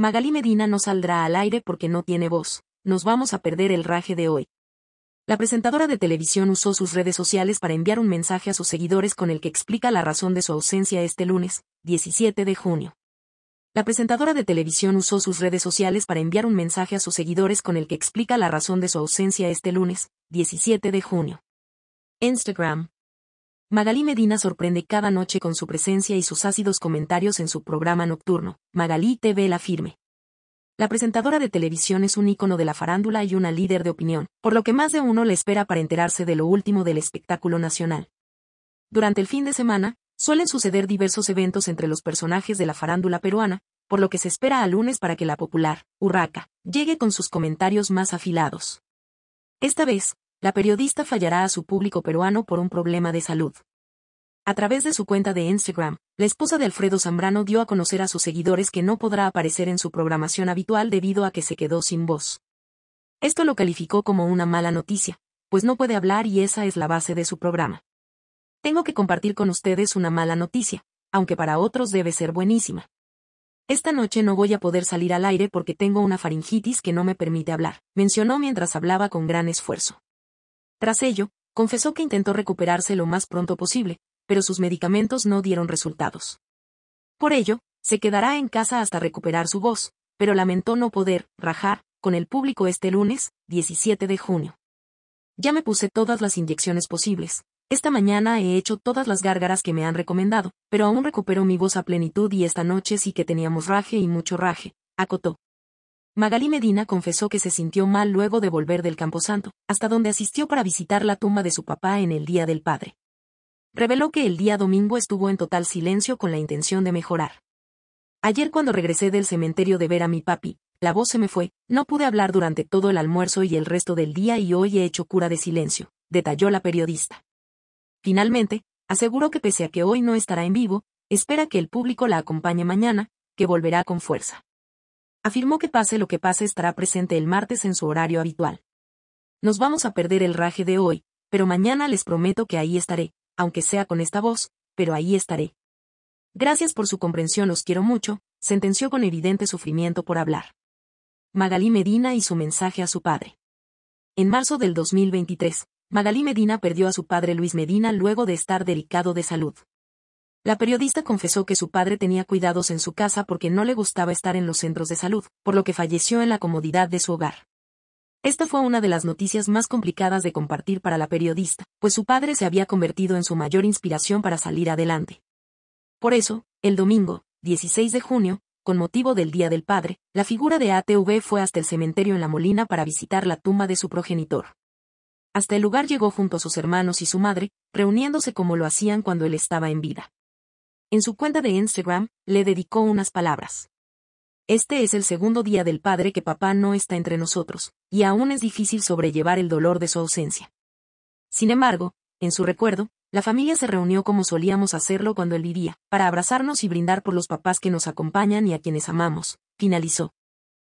Magalí Medina no saldrá al aire porque no tiene voz, nos vamos a perder el raje de hoy. La presentadora de televisión usó sus redes sociales para enviar un mensaje a sus seguidores con el que explica la razón de su ausencia este lunes, 17 de junio. La presentadora de televisión usó sus redes sociales para enviar un mensaje a sus seguidores con el que explica la razón de su ausencia este lunes, 17 de junio. Instagram, Magalí Medina sorprende cada noche con su presencia y sus ácidos comentarios en su programa nocturno, Magalí TV La Firme. La presentadora de televisión es un ícono de la farándula y una líder de opinión, por lo que más de uno le espera para enterarse de lo último del espectáculo nacional. Durante el fin de semana, suelen suceder diversos eventos entre los personajes de la farándula peruana, por lo que se espera a lunes para que la popular, Urraca, llegue con sus comentarios más afilados. Esta vez, la periodista fallará a su público peruano por un problema de salud. A través de su cuenta de Instagram, la esposa de Alfredo Zambrano dio a conocer a sus seguidores que no podrá aparecer en su programación habitual debido a que se quedó sin voz. Esto lo calificó como una mala noticia, pues no puede hablar y esa es la base de su programa. Tengo que compartir con ustedes una mala noticia, aunque para otros debe ser buenísima. Esta noche no voy a poder salir al aire porque tengo una faringitis que no me permite hablar, mencionó mientras hablaba con gran esfuerzo. Tras ello, confesó que intentó recuperarse lo más pronto posible, pero sus medicamentos no dieron resultados. Por ello, se quedará en casa hasta recuperar su voz, pero lamentó no poder rajar con el público este lunes, 17 de junio. Ya me puse todas las inyecciones posibles. Esta mañana he hecho todas las gárgaras que me han recomendado, pero aún recupero mi voz a plenitud y esta noche sí que teníamos raje y mucho raje, acotó. Magali Medina confesó que se sintió mal luego de volver del Camposanto, hasta donde asistió para visitar la tumba de su papá en el Día del Padre. Reveló que el día domingo estuvo en total silencio con la intención de mejorar. Ayer cuando regresé del cementerio de ver a mi papi, la voz se me fue, no pude hablar durante todo el almuerzo y el resto del día y hoy he hecho cura de silencio, detalló la periodista. Finalmente, aseguró que pese a que hoy no estará en vivo, espera que el público la acompañe mañana, que volverá con fuerza afirmó que pase lo que pase estará presente el martes en su horario habitual. Nos vamos a perder el raje de hoy, pero mañana les prometo que ahí estaré, aunque sea con esta voz, pero ahí estaré. Gracias por su comprensión, los quiero mucho, sentenció con evidente sufrimiento por hablar. Magalí Medina y su mensaje a su padre. En marzo del 2023, Magalí Medina perdió a su padre Luis Medina luego de estar delicado de salud. La periodista confesó que su padre tenía cuidados en su casa porque no le gustaba estar en los centros de salud, por lo que falleció en la comodidad de su hogar. Esta fue una de las noticias más complicadas de compartir para la periodista, pues su padre se había convertido en su mayor inspiración para salir adelante. Por eso, el domingo, 16 de junio, con motivo del Día del Padre, la figura de ATV fue hasta el cementerio en La Molina para visitar la tumba de su progenitor. Hasta el lugar llegó junto a sus hermanos y su madre, reuniéndose como lo hacían cuando él estaba en vida. En su cuenta de Instagram, le dedicó unas palabras. Este es el segundo día del padre que papá no está entre nosotros, y aún es difícil sobrellevar el dolor de su ausencia. Sin embargo, en su recuerdo, la familia se reunió como solíamos hacerlo cuando él vivía, para abrazarnos y brindar por los papás que nos acompañan y a quienes amamos, finalizó.